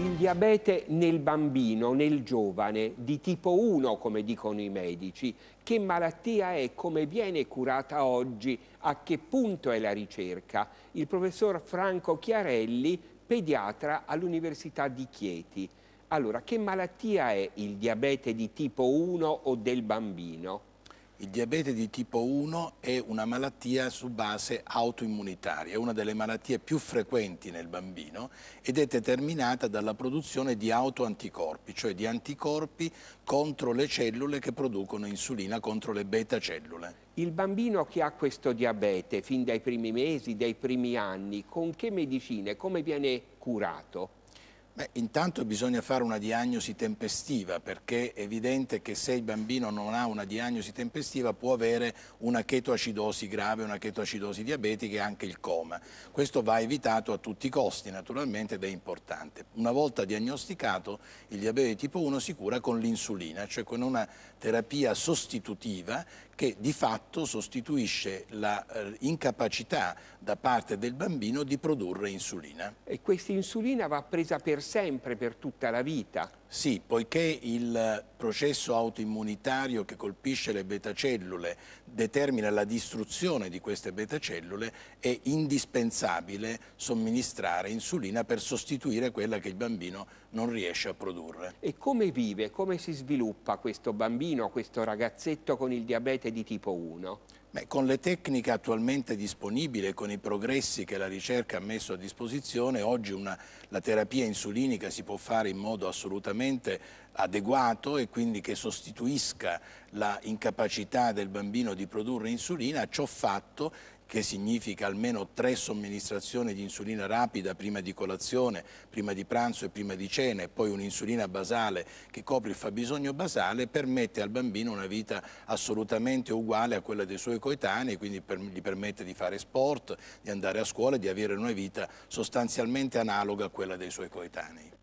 Il diabete nel bambino, nel giovane, di tipo 1, come dicono i medici, che malattia è, come viene curata oggi, a che punto è la ricerca? Il professor Franco Chiarelli, pediatra all'Università di Chieti. Allora, che malattia è il diabete di tipo 1 o del bambino? Il diabete di tipo 1 è una malattia su base autoimmunitaria, è una delle malattie più frequenti nel bambino ed è determinata dalla produzione di autoanticorpi, cioè di anticorpi contro le cellule che producono insulina, contro le beta cellule. Il bambino che ha questo diabete fin dai primi mesi, dai primi anni, con che medicine, come viene curato? Beh, intanto bisogna fare una diagnosi tempestiva perché è evidente che se il bambino non ha una diagnosi tempestiva può avere una chetoacidosi grave, una chetoacidosi diabetica e anche il coma. Questo va evitato a tutti i costi naturalmente ed è importante. Una volta diagnosticato il diabete tipo 1 si cura con l'insulina, cioè con una terapia sostitutiva che di fatto sostituisce l'incapacità eh, da parte del bambino di produrre insulina. E questa insulina va presa per sempre per tutta la vita sì, poiché il processo autoimmunitario che colpisce le betacellule determina la distruzione di queste betacellule, è indispensabile somministrare insulina per sostituire quella che il bambino non riesce a produrre. E come vive, come si sviluppa questo bambino, questo ragazzetto con il diabete di tipo 1? Beh, con le tecniche attualmente disponibili, e con i progressi che la ricerca ha messo a disposizione, oggi una, la terapia insulinica si può fare in modo assolutamente assolutamente adeguato e quindi che sostituisca la incapacità del bambino di produrre insulina, ciò fatto che significa almeno tre somministrazioni di insulina rapida prima di colazione, prima di pranzo e prima di cena e poi un'insulina basale che copre il fabbisogno basale, permette al bambino una vita assolutamente uguale a quella dei suoi coetanei, quindi per, gli permette di fare sport, di andare a scuola e di avere una vita sostanzialmente analoga a quella dei suoi coetanei.